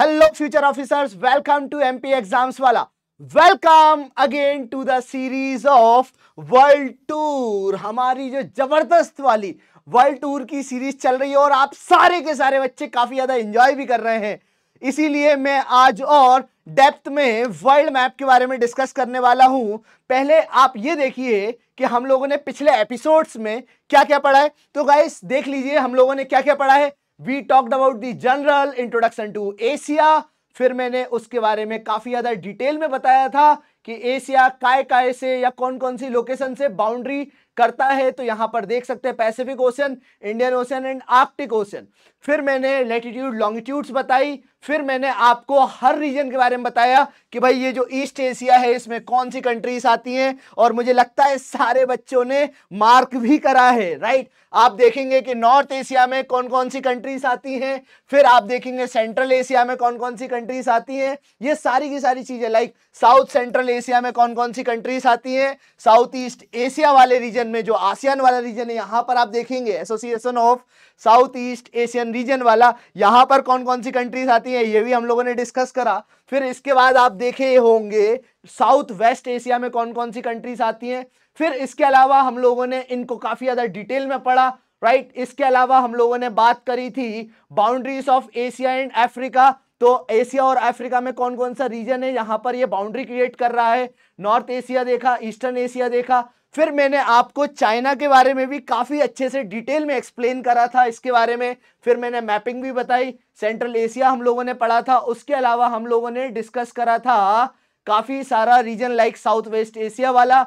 Hello future officers welcome to MP exams वाला welcome again to the series of world tour हमारी जो जबरदस्त वाली वर्ल्ड टूर की सीरीज चल रही है और आप सारे के सारे बच्चे काफी ज्यादा एंजॉय भी कर रहे हैं इसीलिए मैं आज और डेप्थ में वर्ल्ड मैप के बारे में डिस्कस करने वाला हूं पहले आप ये देखिए कि हम लोगों ने पिछले एपिसोड्स में क्या क्या पढ़ा है तो गाइस देख लीजिए हम लोगों ने क्या क्या पढ़ा है we talked about the general introduction to Asia फिर मैंने उसके बारे में काफ़ी ज़्यादा डिटेल में बताया था कि एशिया काय काय से या कौन कौन सी लोकेशन से बाउंड्री करता है तो यहां पर देख सकते हैं Pacific Ocean Indian Ocean and Arctic Ocean फिर मैंने लेटिट्यूड लॉन्गिट्यूड्स बताई फिर मैंने आपको हर रीजन के बारे में बताया कि भाई ये जो ईस्ट एशिया है इसमें कौन सी कंट्रीज आती हैं और मुझे लगता है सारे बच्चों ने मार्क भी करा है राइट आप देखेंगे कि नॉर्थ एशिया में कौन कौन सी कंट्रीज आती हैं फिर आप देखेंगे सेंट्रल एशिया में कौन कौन सी कंट्रीज आती हैं ये सारी की सारी चीज़ें लाइक साउथ सेंट्रल एशिया में कौन कौन सी कंट्रीज आती हैं साउथ ईस्ट एशिया वाले रीजन में जो आसियान वाला रीजन है यहाँ पर आप देखेंगे Association of South East Asian region वाला यहाँ पर कौन कौन सी कंट्रीज आती जाती हैं ये भी हम लोगों ने डिस्कस करा फिर इसके बाद आप देखे होंगे साउथ वेस्ट एशिया में कौन कौन सी कंट्रीज आती हैं फिर इसके अलावा हम लोगों ने इनको काफ़ी ज़्यादा डिटेल में पढ़ा राइट इसके अलावा हम लोगों ने बात करी थी boundaries of Asia and Africa तो एशिया और अफ्रीका में कौन कौन सा रीजन है यहाँ पर ये बाउंड्री क्रिएट कर रहा है नॉर्थ एशिया देखा ईस्टर्न एशिया देखा फिर मैंने आपको चाइना के बारे में भी काफ़ी अच्छे से डिटेल में एक्सप्लेन करा था इसके बारे में फिर मैंने मैपिंग भी बताई सेंट्रल एशिया हम लोगों ने पढ़ा था उसके अलावा हम लोगों ने डिस्कस करा था काफ़ी सारा region like South West Asia वाला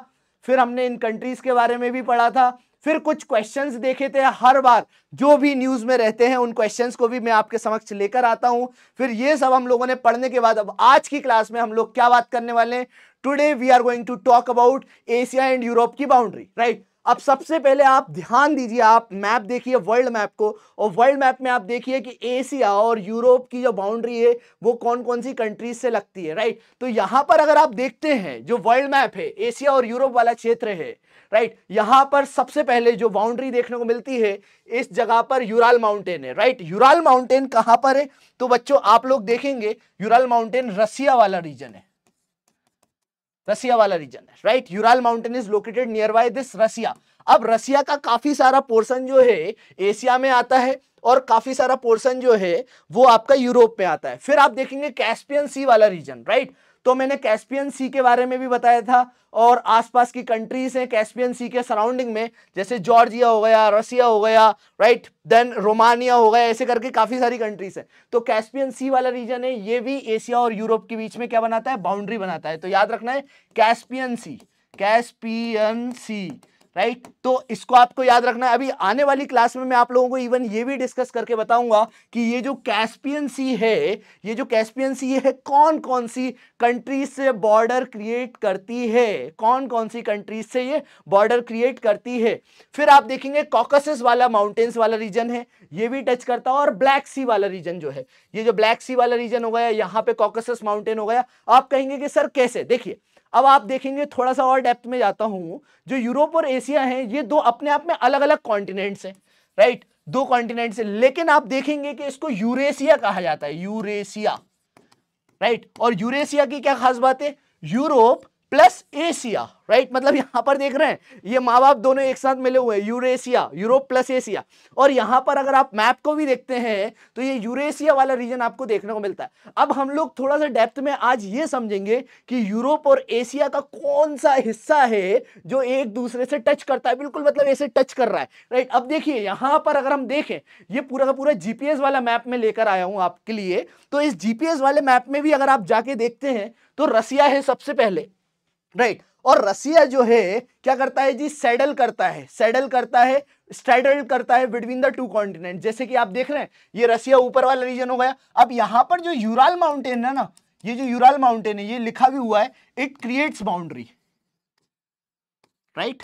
फिर हमने इन कंट्रीज़ के बारे में भी पढ़ा था फिर कुछ क्वेश्चंस देखे थे हर बार जो भी न्यूज़ में रहते हैं उन क्वेश्चंस को भी मैं आपके समक्ष लेकर आता हूं फिर ये सब हम लोगों ने पढ़ने के बाद अब आज की क्लास में हम लोग क्या बात करने वाले हैं today we are going to talk about Asia and Europe की बाउंड्री राइट अब सबसे पहले आप ध्यान दीजिए आप मैप देखिए वर्ल्ड मैप को और वर्ल्ड मैप में आप देखिए कि एशिया और यूरोप की जो बाउंड्री है वो कौन कौन सी कंट्रीज से लगती है राइट तो यहाँ पर अगर आप देखते हैं जो वर्ल्ड मैप है एशिया और यूरोप वाला क्षेत्र है राइट यहाँ पर सबसे पहले जो बाउंड्री देखने को मिलती है इस जगह पर यूराल माउंटेन है राइट यूराल माउंटेन कहाँ पर है तो बच्चों आप लोग देखेंगे यूराल माउंटेन रसिया वाला रीजन है रसिया वाला रीजन है right Ural mountain is located nearby this Russia अब रसिया का काफी सारा पोर्शन जो है एशिया में आता है और काफी सारा पोर्शन जो है वो आपका यूरोप में आता है फिर आप देखेंगे कैस्पियन सी वाला रीजन राइट तो मैंने कैस्पियन सी के बारे में भी बताया था और आसपास की कंट्रीज हैं कैस्पियन सी के सराउंडिंग में जैसे जॉर्जिया हो गया रसिया हो गया राइट देन रोमानिया हो गया ऐसे करके काफ़ी सारी कंट्रीज हैं तो कैस्पियन सी वाला रीजन है ये भी एशिया और यूरोप के बीच में क्या बनाता है बाउंड्री बनाता है तो याद रखना है Caspian Sea Caspian Sea right तो इसको आपको याद रखना है अभी आने वाली क्लास में मैं आप लोगों को इवन ये भी डिस्कस करके बताऊंगा कि ये जो कैस्पियन सी है ये जो कैस्पियन सी है कौन कौन सी कंट्रीज से बॉर्डर क्रिएट करती है कौन कौन सी कंट्रीज से ये बॉर्डर क्रिएट करती है फिर आप देखेंगे कॉकसिस वाला माउंटेन्स वाला रीजन है ये भी टच करता है और ब्लैक सी वाला रीजन जो है ये जो ब्लैक सी वाला रीजन हो गया यहाँ पे कॉकसिस माउंटेन हो गया आप कहेंगे कि सर कैसे देखिए अब आप देखेंगे थोड़ा सा और डेप्थ में जाता हूं जो यूरोप और एशिया है ये दो अपने आप में अलग अलग कॉन्टिनेंट्स हैं राइट दो कॉन्टिनेंट्स हैं लेकिन आप देखेंगे कि इसको यूरेशिया कहा जाता है यूरेशिया राइट और यूरेशिया की क्या खास बात है यूरोप प्लस एशिया राइट मतलब यहां पर देख रहे हैं ये माँ बाप दोनों एक साथ मिले हुए हैं यूरेशिया यूरोप प्लस एशिया और यहां पर अगर आप मैप को भी देखते हैं तो ये यूरेशिया वाला रीजन आपको देखने को मिलता है अब हम लोग थोड़ा सा डेप्थ में आज ये समझेंगे कि यूरोप और एशिया का कौन सा हिस्सा है जो एक दूसरे से टच करता है बिल्कुल मतलब ऐसे टच कर रहा है राइट अब देखिए यहां पर अगर हम देखें ये पूरा का पूरा जीपीएस वाला मैप में लेकर आया हूं आपके लिए तो इस जीपीएस वाले मैप में भी अगर आप जाके देखते हैं तो रसिया है सबसे पहले राइट और रसिया जो है क्या करता है जी सेडल करता है सेडल करता है स्ट्रेडल करता है बिटवीन द टू कॉन्टिनेंट जैसे कि आप देख रहे हैं ये रसिया ऊपर वाला रीजन हो गया अब यहां पर जो यूराल माउंटेन है ना ये जो यूराल माउंटेन है ये लिखा भी हुआ है it creates boundary right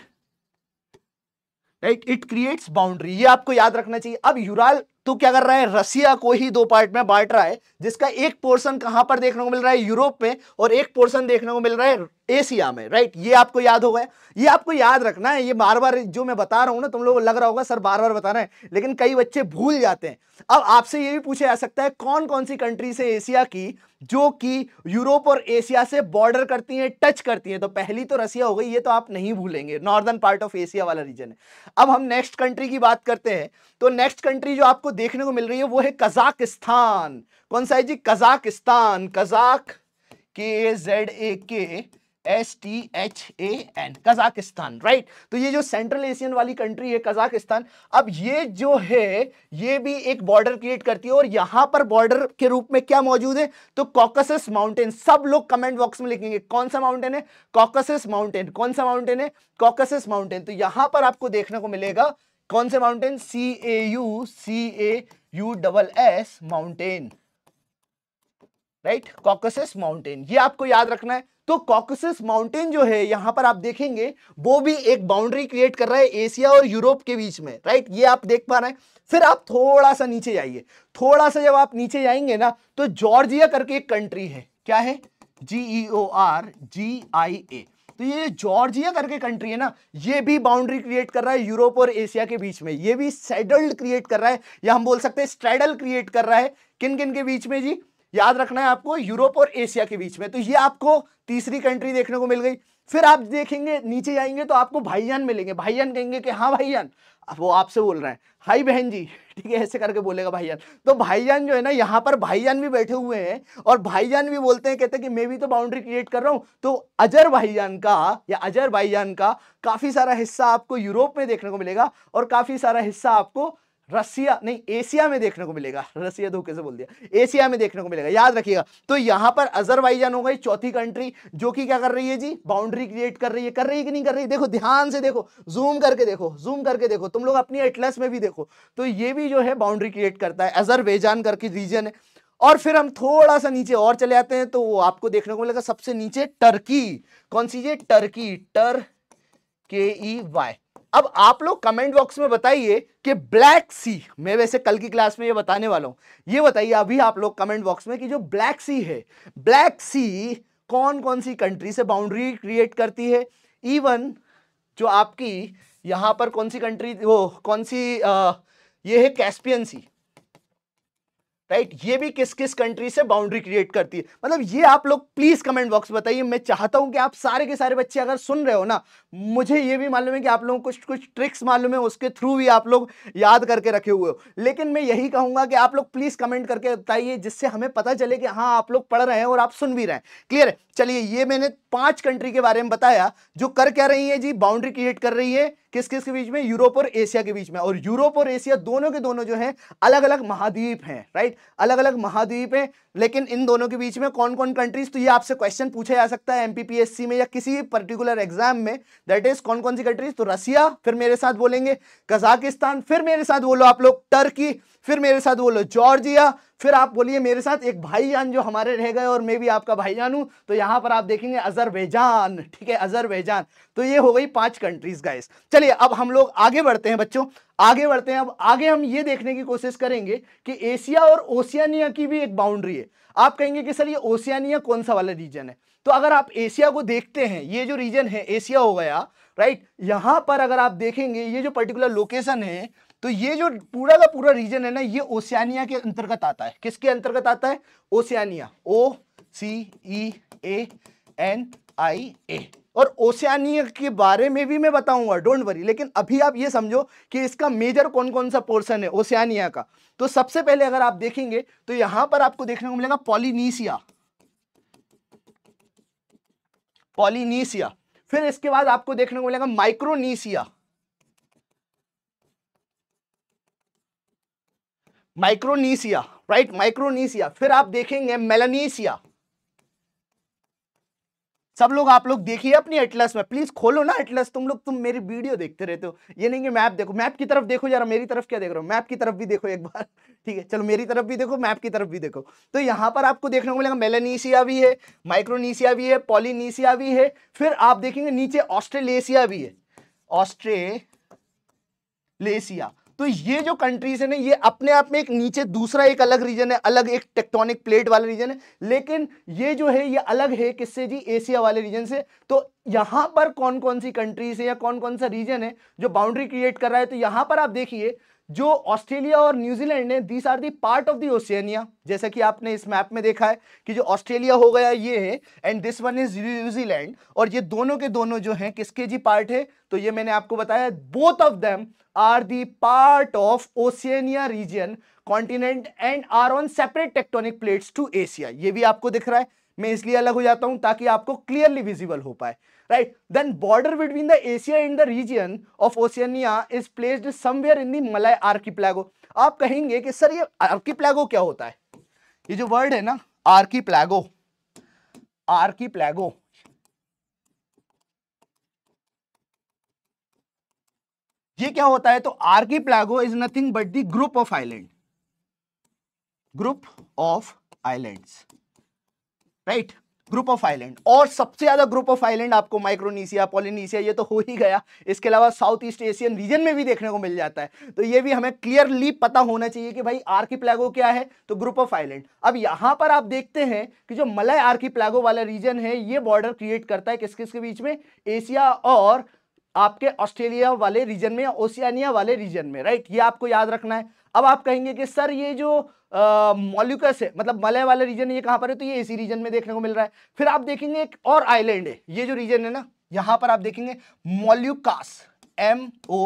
right it creates boundary ये आपको याद रखना चाहिए अब यूराल तो क्या कर रहा है रसिया को ही दो पार्ट में बांट रहा है जिसका एक पोर्शन कहां पर देखने को मिल रहा है यूरोप में और एक पोर्शन देखने को मिल रहा है एशिया में राइट ये आपको याद हो गया ये आपको याद रखना है ये बार बार जो मैं बता रहा हूँ ना तुम लोग लग रहा होगा सर बार बार बता रहे हैं लेकिन कई बच्चे भूल जाते हैं अब आपसे ये भी पूछा जा सकता है कौन कौन सी कंट्री से एशिया की जो कि यूरोप और एशिया से बॉर्डर करती हैं टच करती हैं तो पहली तो रसिया हो गई ये तो आप नहीं भूलेंगे नॉर्दर्न पार्ट ऑफ एशिया वाला रीजन है अब हम नेक्स्ट कंट्री की बात करते हैं तो नेक्स्ट कंट्री जो आपको देखने को मिल रही है वो है कजाकिस्तान कौन सा है जी Kazakhstan Kazakh K Z A K S T H A N Kazakhstan right तो ये जो सेंट्रल एशियन वाली कंट्री है कजाकिस्तान अब ये जो है ये भी एक बॉर्डर क्रिएट करती है और यहां पर बॉर्डर के रूप में क्या मौजूद है तो कॉकसस माउंटेन सब लोग कमेंट बॉक्स में लिखेंगे कौन सा माउंटेन है कॉकसस माउंटेन कौन सा माउंटेन है कॉकसस माउंटेन तो यहां पर आपको देखने को मिलेगा कौन से mountain C A U C A U double S mountain right Caucasus mountain ये आपको याद रखना है तो कॉकसिस माउंटेन जो है यहां पर आप देखेंगे वो भी एक बाउंड्री क्रिएट कर रहा है एशिया और यूरोप के बीच में राइट ये आप देख पा रहे हैं फिर आप थोड़ा सा नीचे जाइए थोड़ा सा जब आप नीचे जाएंगे ना तो जॉर्जिया करके एक कंट्री है क्या है O R G I A तो ये जॉर्जिया करके कंट्री है ना ये भी बाउंड्री क्रिएट कर रहा है यूरोप और एशिया के बीच में ये भी सेडल्ड क्रिएट कर रहा है या हम बोल सकते हैं स्ट्रेडल क्रिएट कर रहा है किन किन के बीच में जी याद रखना है आपको यूरोप और एशिया के बीच में तो ये आपको तीसरी कंट्री देखने को मिल गई फिर आप देखेंगे नीचे जाएंगे तो आपको भाईजान मिलेंगे भाईजान कहेंगे कि हाँ भाईजान वो आपसे बोल रहे हैं हाई बहन जी ठीक है ऐसे करके बोलेगा भाईजान तो भाईजान जो है ना यहाँ पर भाईजान भी बैठे हुए हैं और भाईजान भी बोलते हैं कहते हैं कि मैं भी तो बाउंड्री क्रिएट कर रहा हूँ तो अजर भाईजान का या अजर भाईजान का काफ़ी सारा हिस्सा आपको यूरोप में देखने को मिलेगा और काफ़ी सारा हिस्सा आपको रसिया नहीं एशिया में देखने को मिलेगा रसिया धोखे से बोल दिया एशिया में देखने को मिलेगा याद रखिएगा तो यहां पर अजरबैजान हो गई चौथी कंट्री जो कि क्या कर रही है जी बाउंड्री क्रिएट कर रही है कर रही है कि नहीं कर रही देखो ध्यान से देखो जूम करके देखो जूम करके देखो तुम लोग अपनी एटलस में भी देखो तो ये भी जो है बाउंड्री क्रिएट करता है अजरबैजान करके रीजन है और फिर हम थोड़ा सा नीचे और चले आते हैं तो वो आपको देखने को मिलेगा सबसे नीचे टर्की कौन सी टर्की टर के ई वाई अब आप लोग कमेंट बॉक्स में बताइए कि ब्लैक सी मैं वैसे कल की क्लास में ये बताने वाला हूं ये बताइए अभी आप लोग कमेंट बॉक्स में कि जो ब्लैक सी है ब्लैक सी कौन कौन सी कंट्री से बाउंड्री क्रिएट करती है इवन जो आपकी यहाँ पर कौन सी कंट्री वो कौन सी आ, ये है कैस्पियन सी राइट ये भी किस किस कंट्री से बाउंड्री क्रिएट करती है मतलब ये आप लोग प्लीज कमेंट बॉक्स बताइए मैं चाहता हूं कि आप सारे के सारे बच्चे अगर सुन रहे हो ना मुझे ये भी मालूम है कि आप लोगों को कुछ कुछ ट्रिक्स मालूम है उसके थ्रू भी आप लोग याद करके रखे हुए हो लेकिन मैं यही कहूंगा कि आप लोग प्लीज कमेंट करके बताइए जिससे हमें पता चले कि हाँ आप लोग पढ़ रहे हैं और आप सुन भी रहे हैं क्लियर है चलिए ये मैंने पांच कंट्री के बारे में बताया जो कर क्या रही है जी बाउंड्री क्रिएट कर रही है किस किस के बीच में यूरोप और एशिया के बीच में और यूरोप और एशिया दोनों के दोनों जो है अलग अलग महाद्वीप हैं राइट अलग अलग महाद्वीप हैं लेकिन इन दोनों के बीच में कौन कौन कंट्रीज तो ये आपसे क्वेश्चन पूछा जा सकता है एमपीपीएससी में या किसी पर्टिकुलर एग्जाम में दैट इज कौन कौन सी कंट्रीज तो रसिया फिर मेरे साथ बोलेंगे कजाकिस्तान फिर मेरे साथ बोलो आप लोग टर्की फिर मेरे साथ बोलो जॉर्जिया फिर आप बोलिए मेरे साथ एक भाईजान जो हमारे रह गए और मैं भी आपका भाईजान हूँ तो यहाँ पर आप देखेंगे अजरबैजान ठीक है अजरबैजान तो ये हो गई पांच कंट्रीज गाइस चलिए अब हम लोग आगे बढ़ते हैं बच्चों आगे बढ़ते हैं अब आगे हम ये देखने की कोशिश करेंगे कि एशिया और ओशियानिया की भी एक बाउंड्री है आप कहेंगे कि सर ये ओशियानिया कौन सा वाला रीजन है तो अगर आप एशिया को देखते हैं ये जो रीजन है एशिया हो गया राइट यहाँ पर अगर आप देखेंगे ये जो पर्टिकुलर लोकेशन है तो ये जो पूरा का पूरा रीजन है ना ये ओसियानिया के अंतर्गत आता है किसके अंतर्गत आता है ओसियानिया ओ सी ई ए एन आई ए और ओशियानिया के बारे में भी मैं बताऊंगा डोंट वरी लेकिन अभी आप ये समझो कि इसका मेजर कौन कौन सा पोर्शन है ओशियानिया का तो सबसे पहले अगर आप देखेंगे तो यहां पर आपको देखने को मिलेगा पॉलिनीसिया पॉलिनीसिया फिर इसके बाद आपको देखने को मिलेगा माइक्रोनीसिया माइक्रोनीसिया राइट माइक्रोनीसिया फिर आप देखेंगे मेलानीसिया सब लोग आप लोग देखिए अपनी एटलस में प्लीज खोलो ना एटलस तुम लोग तुम मेरी वीडियो देखते रहते हो ये नहीं कि मैप देखो मैप की तरफ देखो जरा मेरी तरफ क्या देख रहे हो मैप की तरफ भी देखो एक बार ठीक है चलो मेरी तरफ भी देखो मैप की तरफ भी देखो तो यहाँ पर आपको देखने को मिलेगा मेलानीसिया भी है माइक्रोनीसिया भी है पॉलीनीसिया भी है फिर आप देखेंगे नीचे ऑस्ट्रेलेशिया भी है ऑस्ट्रेलेशिया तो ये जो कंट्रीज है ना ये अपने आप में एक नीचे दूसरा एक अलग रीजन है अलग एक टेक्टोनिक प्लेट वाला रीजन है लेकिन ये जो है ये अलग है किससे जी एशिया वाले रीजन से तो यहाँ पर कौन कौन सी कंट्रीज है या कौन कौन सा रीजन है जो बाउंड्री क्रिएट कर रहा है तो यहाँ पर आप देखिए जो ऑस्ट्रेलिया और न्यूजीलैंड है these are the part of the Oceania जैसा कि आपने इस मैप में देखा है कि जो ऑस्ट्रेलिया हो गया ये है and this one is New Zealand और ये दोनों के दोनों जो हैं किसके जी पार्ट है तो ये मैंने आपको बताया both of them are the part of Oceania region continent and are on separate tectonic plates to Asia ये भी आपको दिख रहा है मैं इसलिए अलग हो जाता हूं ताकि आपको क्लियरली विजिबल हो पाए right then border between the asia and the region of oceania is placed somewhere in the malay archipelago आप कहेंगे कि सर ये आर्किप्लैगो क्या होता है ये जो वर्ड है ना आर्किप्लैगो आर्किप्लैगो ये क्या होता है तो archipelago is nothing but the group of island group of islands right group of island और सबसे ज्यादा ग्रुप ऑफ आइलैंड आपको माइक्रोनीसिया पॉलिनीसिया ये तो हो ही गया इसके अलावा साउथ ईस्ट एशियन रीजन में भी देखने को मिल जाता है तो ये भी हमें क्लियरली पता होना चाहिए कि भाई आर्की क्या है तो ग्रुप ऑफ आइलैंड अब यहाँ पर आप देखते हैं कि जो मलय आर्की वाला रीजन है ये बॉर्डर क्रिएट करता है किस किस के बीच में एशिया और आपके ऑस्ट्रेलिया वाले रीजन में ओशियानिया वाले रीजन में राइट ये आपको याद रखना है अब आप कहेंगे कि सर ये जो मॉल्यूकस है मतलब मलय वाला रीजन ये कहां पर है तो ये इसी रीजन में देखने को मिल रहा है फिर आप देखेंगे एक और आइलैंड है ये जो रीजन है ना यहां पर आप देखेंगे Moluccas M O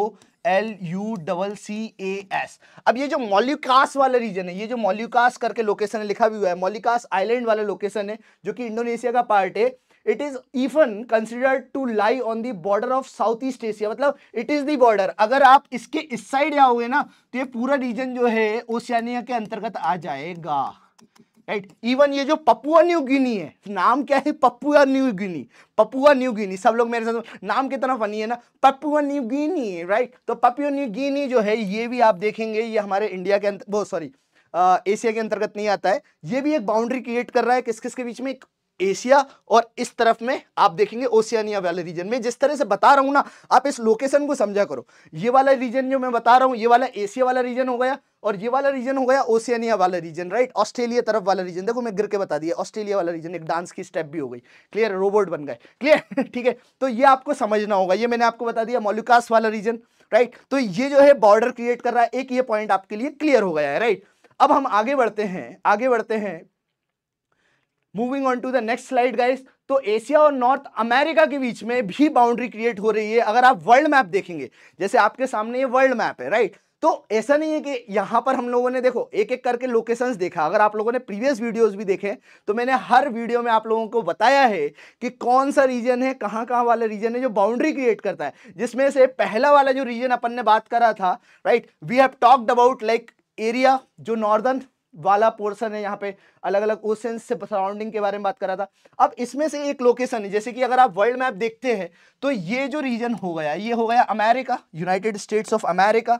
L U double C A S अब ये जो मॉल्यूकास वाला रीजन है ये जो मॉल्यूकास करके लोकेशन है लिखा भी हुआ है मोलिकास आइलैंड वाला लोकेशन है जो कि इंडोनेशिया का पार्ट है it is even considered to lie on the border of South East Asia मतलब इट इज दी बॉर्डर अगर आप इसके इस साइड आओगे ना तो ये पूरा रीजन जो है ओशियानिया के अंतर्गत आ जाएगा राइट right? इवन ये जो पपुआ न्यू गिनी है नाम क्या है Papua New Guinea Papua New Guinea सब लोग मेरे साथ नाम की तरफ बनी है ना पपुआ न्यू गिनी राइट तो पपुआ न्यू गिनी जो है ये भी आप देखेंगे ये हमारे इंडिया के अंतर सॉरी एशिया के अंतर्गत नहीं आता है ये भी एक बाउंड्री क्रिएट कर रहा है किस किसके बीच में एक एशिया और इस तरफ में आप देखेंगे ओशियानिया वाले रीजन में जिस तरह से बता रहा हूं ना आप इस लोकेशन को समझा करो ये वाला रीजन जो मैं बता रहा हूं ये वाला एशिया वाला रीजन हो गया और ये वाला रीजन हो गया ओशियानिया वाला रीजन राइट ऑस्ट्रेलिया तरफ वाला रीजन देखो मैं गिर के बता दिया ऑस्ट्रेलिया वाला रीजन एक डांस की स्टेप भी हो गई क्लियर रोबोट बन गए क्लियर ठीक है तो ये आपको समझना होगा ये मैंने आपको बता दिया मोलिकास वाला रीजन राइट तो ये जो है बॉर्डर क्रिएट कर रहा है एक ये पॉइंट आपके लिए क्लियर हो गया है राइट अब हम आगे बढ़ते हैं आगे बढ़ते हैं moving on to the next slide guys तो एशिया और नॉर्थ अमेरिका के बीच में भी बाउंड्री क्रिएट हो रही है अगर आप वर्ल्ड मैप देखेंगे जैसे आपके सामने ये वर्ल्ड मैप है राइट तो ऐसा नहीं है कि यहाँ पर हम लोगों ने देखो एक एक करके लोकेशंस देखा अगर आप लोगों ने प्रीवियस वीडियोस भी देखे तो मैंने हर वीडियो में आप लोगों को बताया है कि कौन सा रीजन है कहाँ कहाँ वाला रीजन है जो बाउंड्री क्रिएट करता है जिसमें से पहला वाला जो रीजन अपन ने बात करा था right we have talked about like area जो नॉर्दर्न वाला पोर्सन है यहाँ पे अलग अलग ओशन से सराउंडिंग के बारे में बात करा था अब इसमें से एक लोकेशन है जैसे कि अगर आप वर्ल्ड मैप देखते हैं तो ये जो रीजन हो गया ये हो गया America United States of America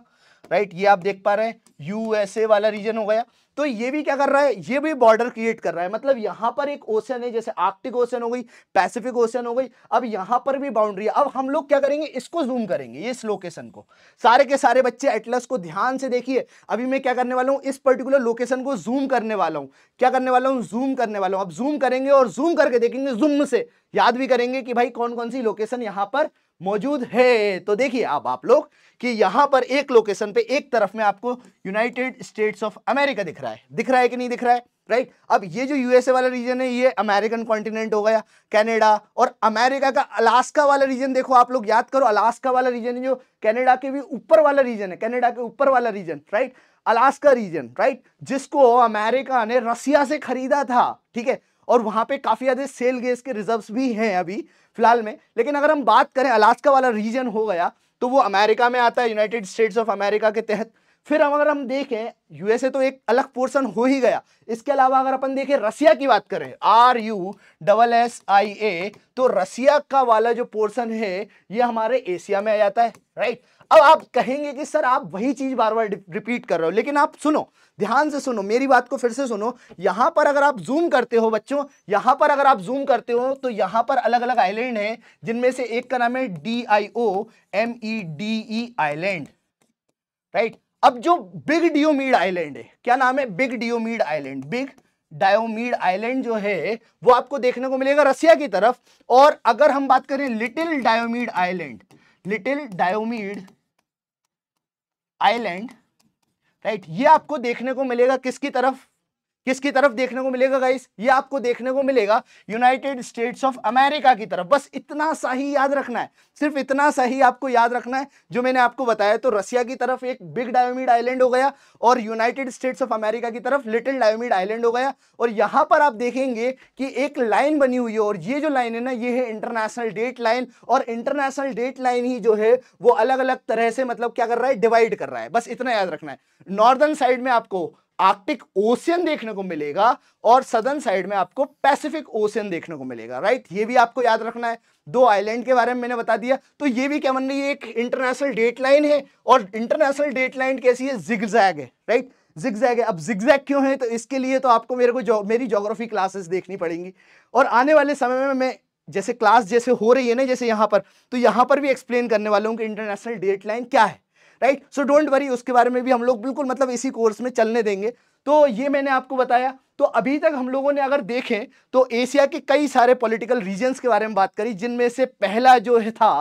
right ये आप देख पा रहे हैं यूएसए वाला रीजन हो गया तो ये भी क्या कर रहा है ये भी बॉर्डर क्रिएट कर रहा है मतलब यहाँ पर एक ओशन है जैसे आर्कटिक ओशन हो गई पैसिफिक ओशन हो गई अब यहाँ पर भी बाउंड्री है अब हम लोग क्या करेंगे इसको जूम करेंगे इस लोकेशन को सारे के सारे बच्चे एटलस को ध्यान से देखिए अभी मैं क्या करने वाला हूँ इस पर्टिकुलर लोकेशन को जूम करने वाला हूँ क्या करने वाला हूँ जूम करने वाला हूँ अब जूम करेंगे और जूम करके देखेंगे जूम से याद भी करेंगे कि भाई कौन कौन सी लोकेशन यहाँ पर मौजूद है तो देखिए अब आप लोग कि यहां पर एक लोकेशन पे एक तरफ में आपको यूनाइटेड स्टेट्स ऑफ अमेरिका दिख रहा है दिख रहा है कि नहीं दिख रहा है राइट अब ये जो यूएसए वाला रीजन है ये अमेरिकन कॉन्टिनेंट हो गया कनाडा और अमेरिका का अलास्का वाला रीजन देखो आप लोग याद करो अलास्का वाला रीजन है जो कनाडा के भी ऊपर वाला रीजन है कनाडा के ऊपर वाला region right Alaska region right जिसको अमेरिका ने रसिया से खरीदा था ठीक है और वहाँ पे काफ़ी ज़्यादा सेल गैस के रिजर्व्स भी हैं अभी फिलहाल में लेकिन अगर हम बात करें अलास्का वाला रीजन हो गया तो वो अमेरिका में आता है यूनाइटेड स्टेट्स ऑफ अमेरिका के तहत फिर हम अगर हम देखें यूएसए तो एक अलग पोर्शन हो ही गया इसके अलावा अगर अपन देखें रसिया की बात करें R U double S I A तो रसिया का वाला जो पोर्शन है ये हमारे एशिया में आ जाता है राइट अब आप कहेंगे कि सर आप वही चीज़ बार बार रिपीट कर रहे हो लेकिन आप सुनो ध्यान से सुनो मेरी बात को फिर से सुनो यहां पर अगर आप जूम करते हो बच्चों यहां पर अगर आप जूम करते हो तो यहां पर अलग अलग आइलैंड है जिनमें से एक का नाम है D I O M E D E island right अब जो बिग डिओमीड आइलैंड है क्या नाम है big Diomede island big Diomede island जो है वो आपको देखने को मिलेगा रसिया की तरफ और अगर हम बात करें little Diomede island little Diomede island right ये आपको देखने को मिलेगा किसकी तरफ किसकी तरफ देखने को मिलेगा गाइस ये आपको देखने को मिलेगा यूनाइटेड स्टेट्स ऑफ अमेरिका की तरफ बस इतना सा ही याद रखना है सिर्फ इतना सा ही आपको याद रखना है जो मैंने आपको बताया तो रसिया की तरफ एक बिग डायोमिड आइलैंड हो गया और यूनाइटेड स्टेट्स ऑफ अमेरिका की तरफ लिटिल डायोमिड आइलैंड हो गया और यहाँ पर आप देखेंगे कि एक लाइन बनी हुई है और ये जो लाइन है ना ये है इंटरनेशनल डेट लाइन और इंटरनेशनल डेट लाइन ही जो है वो अलग अलग तरह से मतलब क्या कर रहा है डिवाइड कर रहा है बस इतना याद रखना है नॉर्दर्न साइड में आपको आर्कटिक ओशियन देखने को मिलेगा और सदर्न साइड में आपको पैसिफिक ओशियन देखने को मिलेगा राइट ये भी आपको याद रखना है दो आइलैंड के बारे में मैंने बता दिया तो ये भी क्या मन रही है एक इंटरनेशनल डेट लाइन है और इंटरनेशनल डेट लाइन कैसी है जिगजैग है राइट जिगजैग है अब जिगजैग क्यों है तो इसके लिए तो आपको मेरे को जो, मेरी जोग्राफी क्लासेस देखनी पड़ेंगी और आने वाले समय में मैं जैसे क्लास जैसे हो रही है ना जैसे यहाँ पर तो यहाँ पर भी एक्सप्लेन करने वाला हूँ कि इंटरनेशनल डेट लाइन क्या है राइट सो डोंट वरी उसके बारे में भी हम लोग बिल्कुल मतलब इसी कोर्स में चलने देंगे तो ये मैंने आपको बताया तो अभी तक हम लोगों ने अगर देखें तो एशिया के कई सारे पॉलिटिकल रीजन्स के बारे में बात करी जिनमें से पहला जो है था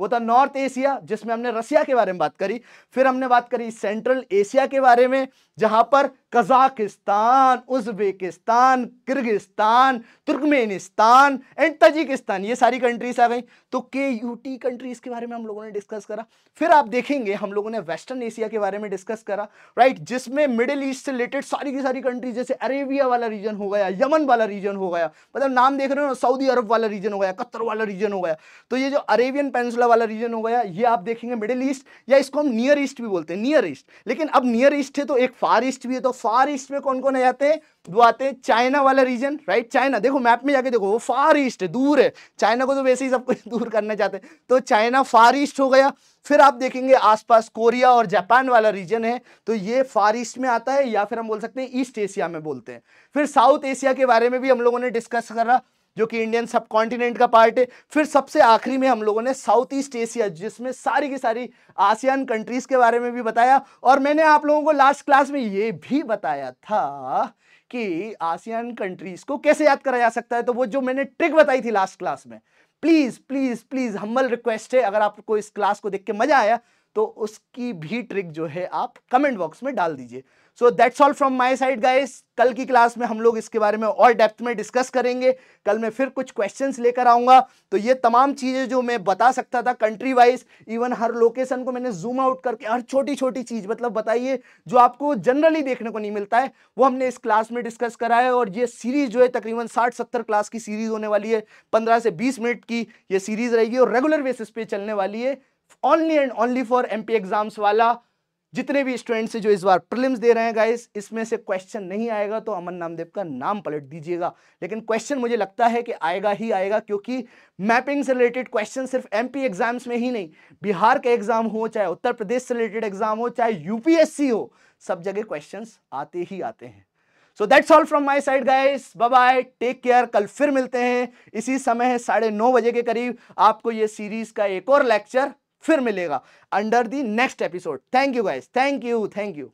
वो था नॉर्थ एशिया जिसमें हमने रसिया के बारे में बात करी फिर हमने बात करी सेंट्रल एशिया के बारे में जहां पर Kazakhstan Uzbekistan Kyrgyzstan Turkmenistan and Tajikistan ये सारी कंट्रीज आ गई तो के यू टी कंट्रीज के बारे में हम लोगों ने डिस्कस करा फिर आप देखेंगे हम लोगों ने वेस्टर्न एशिया के बारे में डिस्कस करा राइट जिसमें मिडिल ईस्ट से रिलेटेड सारी की सारी कंट्रीज जैसे अरेबिया वाला रीजन हो गया यमन वाला रीजन हो गया मतलब नाम देख रहे हो सऊदी अरब वाला रीजन हो गया कतर वाला रीजन हो गया तो ये जो अरेबियन पेंसुला वाला रीजन हो गया ये आप देखेंगे मिडिल ईस्ट या इसको हम नियर ईस्ट भी बोलते हैं नियर ईस्ट लेकिन अब नियर ईस्ट है तो एक फार ईस्ट भी है तो फार ईस्ट में कौन कौन आ जाते हैं वो आते हैं चाइना वाला रीजन राइट चाइना देखो मैप में जाके देखो वो फार ईस्ट है दूर है चाइना को तो वैसे ही सब कुछ दूर करना चाहते हैं तो चाइना फार ईस्ट हो गया फिर आप देखेंगे आसपास कोरिया और जापान वाला रीजन है तो ये फार ईस्ट में आता है या फिर हम बोल सकते हैं ईस्ट एशिया में बोलते हैं फिर साउथ एशिया के बारे में भी हम लोगों ने डिस्कस करा जो कि इंडियन सब कॉन्टिनेंट का पार्ट है फिर सबसे आखिरी में हम लोगों ने साउथ ईस्ट एशिया जिसमें सारी की सारी आसियान कंट्रीज़ के बारे में भी बताया और मैंने आप लोगों को लास्ट क्लास में ये भी बताया था कि आसियान कंट्रीज़ को कैसे याद करा जा सकता है तो वो जो मैंने ट्रिक बताई थी लास्ट क्लास में please please please humble request है अगर आपको इस क्लास को देख के मज़ा आया तो उसकी भी ट्रिक जो है आप कमेंट बॉक्स में डाल दीजिए so that's all from my side guys कल की क्लास में हम लोग इसके बारे में और डेप्थ में डिस्कस करेंगे कल मैं फिर कुछ क्वेश्चंस लेकर आऊंगा तो ये तमाम चीज़ें जो मैं बता सकता था कंट्री वाइज इवन हर लोकेशन को मैंने जूम आउट करके हर छोटी छोटी चीज़ मतलब बताइए जो आपको जनरली देखने को नहीं मिलता है वो हमने इस क्लास में डिस्कस करा है और ये सीरीज़ जो है तकरीबन साठ सत्तर क्लास की सीरीज़ होने वाली है पंद्रह से बीस मिनट की ये सीरीज़ रहेगी और रेगुलर बेसिस पे चलने वाली है only and only for M exams वाला जितने भी स्टूडेंट्स जो इस बार प्रिलिम्स दे रहे हैं गाइस इसमें से क्वेश्चन नहीं आएगा तो अमन नामदेव का नाम पलट दीजिएगा लेकिन क्वेश्चन मुझे लगता है कि आएगा ही आएगा क्योंकि मैपिंग से रिलेटेड क्वेश्चन सिर्फ एमपी एग्जाम्स में ही नहीं बिहार के एग्जाम हो चाहे उत्तर प्रदेश से रिलेटेड एग्जाम हो चाहे यूपीएससी हो सब जगह क्वेश्चन आते ही आते हैं so that's all from my side guys bye take care कल फिर मिलते हैं इसी समय साढ़े नौ बजे के करीब आपको ये सीरीज का एक और लेक्चर फिर मिलेगा under the next episode thank you guys thank you thank you